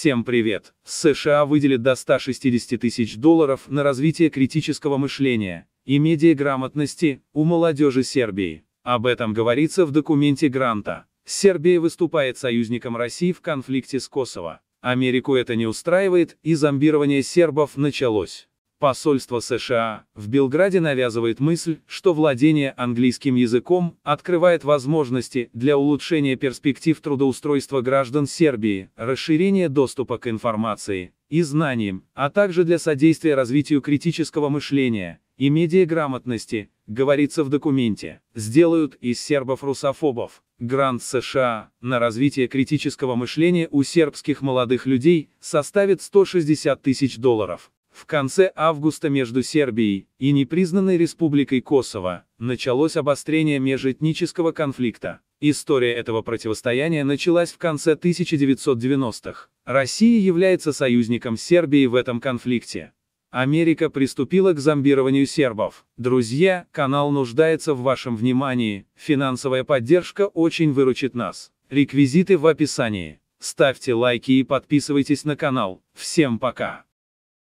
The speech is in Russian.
Всем привет! США выделят до 160 тысяч долларов на развитие критического мышления и медиаграмотности у молодежи Сербии. Об этом говорится в документе гранта. Сербия выступает союзником России в конфликте с Косово. Америку это не устраивает, и зомбирование сербов началось. Посольство США в Белграде навязывает мысль, что владение английским языком открывает возможности для улучшения перспектив трудоустройства граждан Сербии, расширения доступа к информации и знаниям, а также для содействия развитию критического мышления и медиаграмотности, говорится в документе, сделают из сербов русофобов. Грант США на развитие критического мышления у сербских молодых людей составит 160 тысяч долларов. В конце августа между Сербией и непризнанной Республикой Косово началось обострение межэтнического конфликта. История этого противостояния началась в конце 1990-х. Россия является союзником Сербии в этом конфликте. Америка приступила к зомбированию сербов. Друзья, канал нуждается в вашем внимании, финансовая поддержка очень выручит нас. Реквизиты в описании. Ставьте лайки и подписывайтесь на канал. Всем пока!